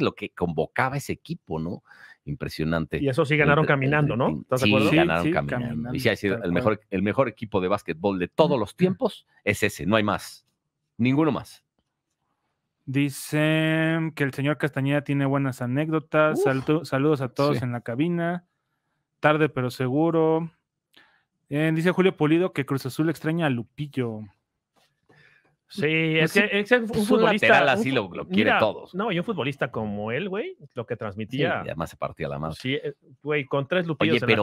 lo que convocaba ese equipo, ¿no? Impresionante. Y eso sí ganaron caminando, ¿no? ¿Estás Ganaron caminando. Y sí, el mejor, el mejor equipo de básquetbol de todos los tiempos es ese, no hay más. Ninguno más. Dicen que el señor Castañeda tiene buenas anécdotas. saludos a todos en la cabina. Tarde pero seguro. Eh, dice Julio Pulido que Cruz Azul extraña a Lupillo. Sí, es pues que un futbolista. Un así lo, quiere todos. No, y un futbolista como él, güey, lo que transmitía. y además se partía la mano. Sí, eh, güey, con tres lupillos pero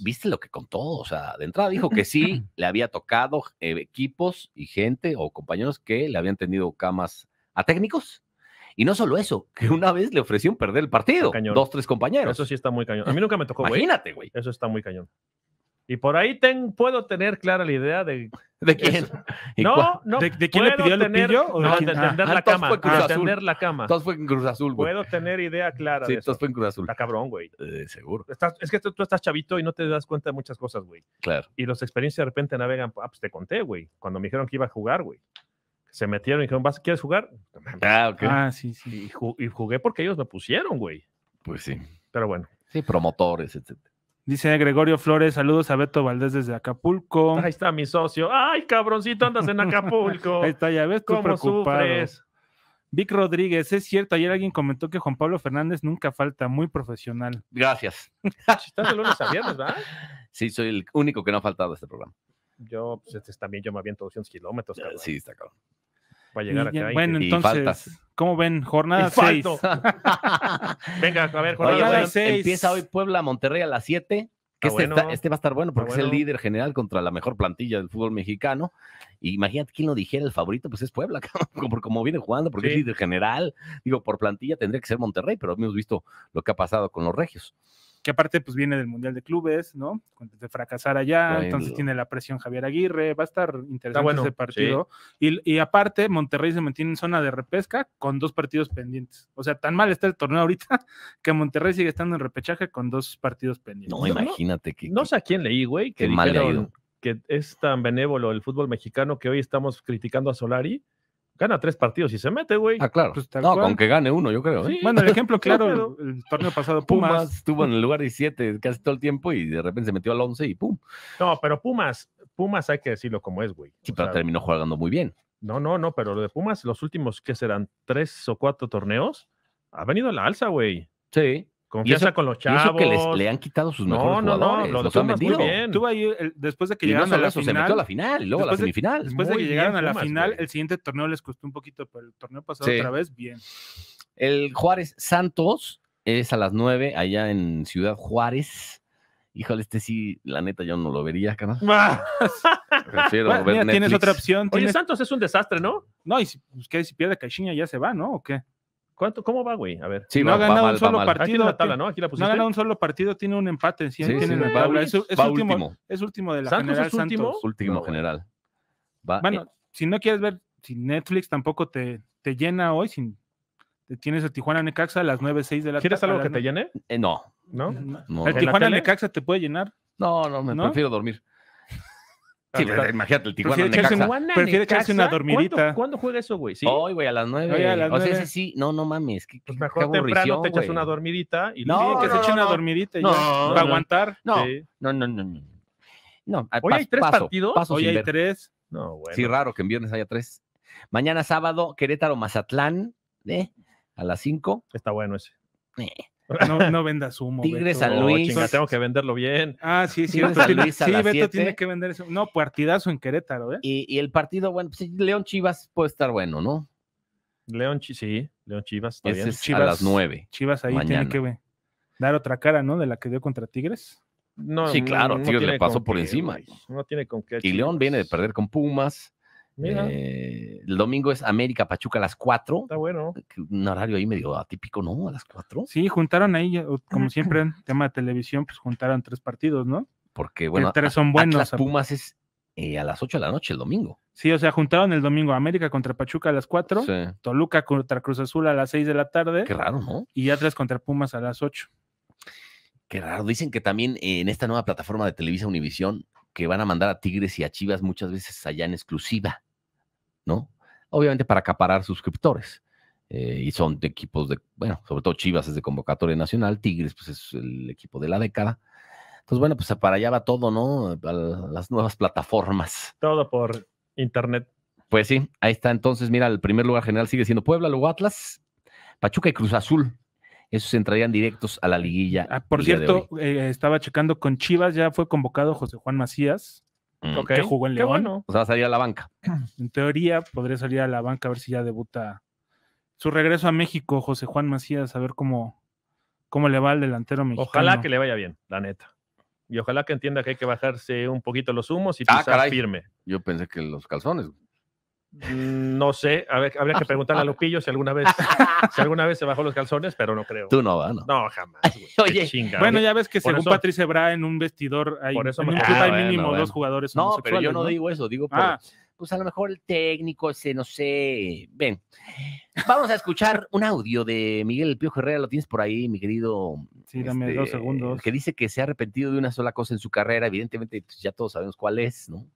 ¿Viste lo que contó? O sea, de entrada dijo que sí, le había tocado eh, equipos y gente o compañeros que le habían tenido camas a técnicos. Y no solo eso, que una vez le ofrecieron perder el partido. Cañón. Dos, tres compañeros. Eso sí está muy cañón. A mí nunca me tocó, güey. Imagínate, güey. Eso está muy cañón. Y por ahí puedo tener clara la idea de. ¿De quién? No, no. ¿De, quién le pidió el Lupillo? ¿o de entender ah, ah, la cama. entender la cama. Todos fue en Cruz Azul, güey. Puedo tener idea clara. Sí, de todos eso. fue en Cruz Azul. Está cabrón, güey. Eh, seguro. es que tú, estás chavito y no te das cuenta de muchas cosas, güey. Claro. Y los experiencias de repente navegan. Ah, pues te conté, güey. Cuando me dijeron que iba a jugar, güey. Se metieron y dijeron, ¿Vas, ¿quieres jugar? Ah, ok. Ah, sí, sí. Y, jugué porque ellos me pusieron, güey. Pues sí. Pero bueno. Sí, promotores, etcétera. Dice Gregorio Flores, saludos a Beto Valdés desde Acapulco. Ahí está mi socio. Ay, cabroncito, andas en Acapulco. Ahí está, ya ves, tú preocupado. Vic Rodríguez, es cierto, ayer alguien comentó que Juan Pablo Fernández nunca falta, muy profesional. Gracias. Estás de lunes a viernes, ¿verdad? Sí, soy el único que no ha faltado a este programa. Yo, pues este, también yo me aviento 200 kilómetros. Cabrón. Sí, está cabrón llegar Bueno, entonces, ¿cómo ven? Jornada 6. Venga, a ver, jornada 6. Empieza hoy Puebla, Monterrey a las 7. Que este, este, va a estar bueno porque es el líder general contra la mejor plantilla del fútbol mexicano. Y imagínate quién lo dijera el favorito, pues es Puebla, como como viene jugando, porque es líder general. Digo, por plantilla tendría que ser Monterrey, pero hemos visto lo que ha pasado con los regios que aparte pues viene del Mundial de Clubes, ¿no? De fracasar allá, entonces tiene la presión Javier Aguirre, va a estar interesante ah, ese partido. Y, aparte, Monterrey se mantiene en zona de repesca con dos partidos pendientes. O sea, tan mal está el torneo ahorita que Monterrey sigue estando en repechaje con dos partidos pendientes. No, imagínate que... No sé a quién leí, güey, que que es tan benévolo el fútbol mexicano que hoy estamos criticando a Solari gana tres partidos y se mete, güey. Ah, claro. Pues, no, aunque gane uno, yo creo. ¿eh? bueno, el ejemplo claro, el, torneo pasado Pumas. estuvo en el lugar 17 casi todo el tiempo y de repente se metió al 11 y pum. No, pero Pumas, Pumas hay que decirlo como es, güey. Sí, pero terminó jugando muy bien. No, no, no, pero lo de Pumas, los últimos, que serán? ¿Tres o cuatro torneos? Ha venido a la alza, güey. Sí. Confianza con los chavos. eso que les, le han quitado sus mejores no, no, jugadores. No, los han vendido. Muy bien. ahí, después de que llegaron a la final. Se metió a la final, luego a la semifinal. después de que llegaron a la final, el siguiente torneo les costó un poquito, pero el torneo pasado otra vez, bien. El Juárez Santos es a las 9 allá en Ciudad Juárez. Híjole, este sí, la neta, yo no lo vería, canal. Prefiero ver Netflix. tienes otra opción. Oye, Santos es un desastre, ¿no? No, y si, pues, ¿qué? si pierde Caixinha ya se va, ¿no? ¿O qué? ¿Cómo va, güey? A ver. no, ha ganado un solo partido. la tabla, ¿no? no ha ganado un solo partido, tiene un empate. Sí, sí, la Es, último, Es último de la Santos general. Es último, Santos. último general. bueno, eh, si no quieres ver, si Netflix tampoco te, te llena hoy, sin, tienes a Tijuana Necaxa a las 9, 6 de la tarde. ¿Quieres algo que te llene? Eh, no. ¿No? Mm, ¿El Tijuana Necaxa te puede llenar? No, no, me prefiero dormir. Sí, pero, imagínate, el Tijuana Necaxa. Prefiere, echarse, prefiere echarse una dormidita. ¿Cuándo, juega eso, güey? ¿Sí? Hoy, güey, a las nueve. o sea, ese sí, no, no mames. Qué, pues mejor qué temprano te echas una dormidita y no, que no, se eche no, una dormidita y ya, a aguantar. No, no, no, no. No, hoy hay tres partidos. hoy hay tres. No, güey. Sí, raro que en viernes haya tres. Mañana sábado, Querétaro Mazatlán, ¿eh? A las cinco. Está bueno ese. Eh. No, vendas humo. Tigres a oh, Luis. tengo que venderlo bien. Ah, sí, sí. Luis a sí, Beto tiene que vender eso. No, partidazo en Querétaro, ¿eh? Y, el partido, bueno, pues León Chivas puede estar bueno, ¿no? León, Chivas. sí, León Chivas. Chivas a las nueve. Chivas ahí tiene que dar otra cara, ¿no? De la que dio contra Tigres. No, sí, claro, Tigres le pasó por encima. No tiene con qué. Y León viene de perder con Pumas. Eh, el domingo es América Pachuca a las 4. Está bueno. Un horario ahí medio atípico, ¿no? A las 4. Sí, juntaron ahí, como siempre, en tema de televisión, pues juntaron tres partidos, ¿no? Porque, bueno, son Las Pumas es eh, a las 8 de la noche el domingo. Sí, o sea, juntaron el domingo América contra Pachuca a las 4, Toluca contra Cruz Azul a las 6 de la tarde. Qué raro, ¿no? Y Atlas contra Pumas a las 8. Qué raro. Dicen que también eh, en esta nueva plataforma de Televisa Univisión que van a mandar a Tigres y a Chivas muchas veces allá en exclusiva, ¿no? Obviamente para acaparar suscriptores. Eh, y son de equipos de, bueno, sobre todo Chivas es de convocatoria nacional, Tigres pues es el equipo de la década. Entonces, bueno, pues para allá va todo, ¿no? las nuevas plataformas. Todo por internet. Pues sí, ahí está entonces, mira, el primer lugar general sigue siendo Puebla, luego Atlas, Pachuca y Cruz Azul esos entrarían directos a la liguilla. Ah, por cierto, eh, estaba checando con Chivas, ya fue convocado José Juan Macías, mm. que jugó en León. O sea, salía a la banca. En teoría, podría salir a la banca a ver si ya debuta su regreso a México, José Juan Macías, a ver cómo, cómo le va al delantero mexicano. Ojalá que le vaya bien, la neta. Y ojalá que entienda que hay que bajarse un poquito los humos y ah, pisar firme. Yo pensé que los calzones. Mm, no sé, habría que preguntarle a Lupillo si alguna vez, si alguna vez se bajó los calzones, pero no creo. Tú no vas, ¿no? No, jamás. Oye, bueno, ya ves que según Patrice Bra en un vestidor hay, por eso ah, mínimo dos jugadores. No, pero yo no, digo eso, digo pues, ah. pues a lo mejor el técnico ese, no sé. Ven, vamos a escuchar un audio de Miguel Pío Herrera, lo tienes por ahí, mi querido. Sí, dame este, dos segundos. Que dice que se ha arrepentido de una sola cosa en su carrera, evidentemente pues, ya todos sabemos cuál es, ¿no?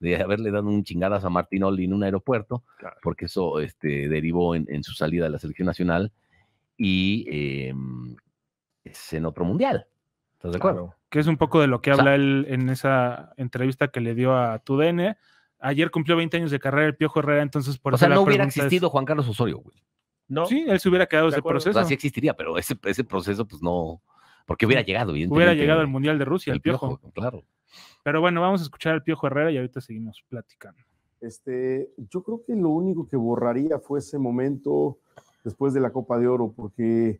de haberle dado un chingadas a Martín Olli en un aeropuerto, porque eso este, derivó en, su salida de la selección nacional y em, es en otro mundial. ¿Estás de acuerdo? Que es un poco de lo que habla él en esa entrevista que le dio a TUDN. Ayer cumplió 20 años de carrera el Piojo Herrera, entonces por O sea, no hubiera existido Juan Carlos Osorio, güey. No. Sí, él se hubiera quedado ese proceso. así existiría, pero ese, proceso, pues no. Porque hubiera llegado, Hubiera llegado al Mundial de Rusia, el, piojo. Claro. Pero bueno, vamos a escuchar al Piojo Herrera y ahorita seguimos platicando. Este, yo creo que lo único que borraría fue ese momento después de la Copa de Oro, porque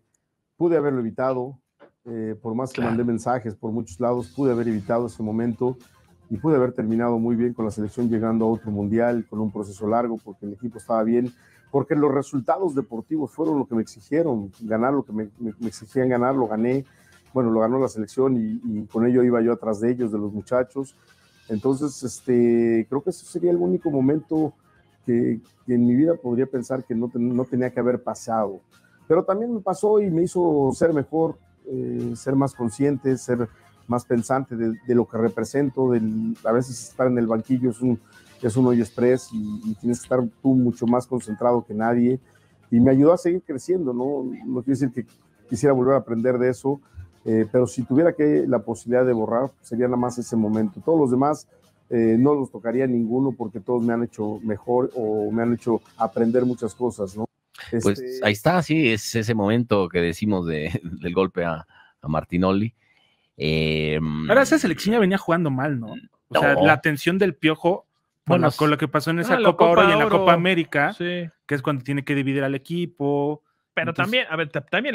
pude haberlo evitado, eh, por más que mandé mensajes por muchos lados, pude haber evitado ese momento y pude haber terminado muy bien con la selección llegando a otro mundial, con un proceso largo, porque el equipo estaba bien, porque los resultados deportivos fueron lo que me exigieron, ganar lo que me exigían ganar, lo gané, bueno, lo ganó la selección y, con ello iba yo atrás de ellos, de los muchachos. Entonces, este, creo que ese sería el único momento que, en mi vida podría pensar que no, no tenía que haber pasado. Pero también me pasó y me hizo ser mejor, eh, ser más consciente, ser más pensante de, lo que represento. De a veces estar en el banquillo es un, es un hoy express y, y, tienes que estar tú mucho más concentrado que nadie. Y me ayudó a seguir creciendo, ¿no? No quiero decir que quisiera volver a aprender de eso, eh, pero si tuviera que la posibilidad de borrar, sería nada más ese momento. Todos los demás eh, no los tocaría ninguno porque todos me han hecho mejor o me han hecho aprender muchas cosas, ¿no? Pues este, ahí está, sí, es ese momento que decimos del golpe a, Martinoli. Eh, Ahora esa selección ya venía jugando mal, ¿no? O sea, la tensión del piojo bueno, con lo que pasó en ah, esa Copa, Oro y en la Copa América, que es cuando tiene que dividir al equipo. Pero también, a ver, también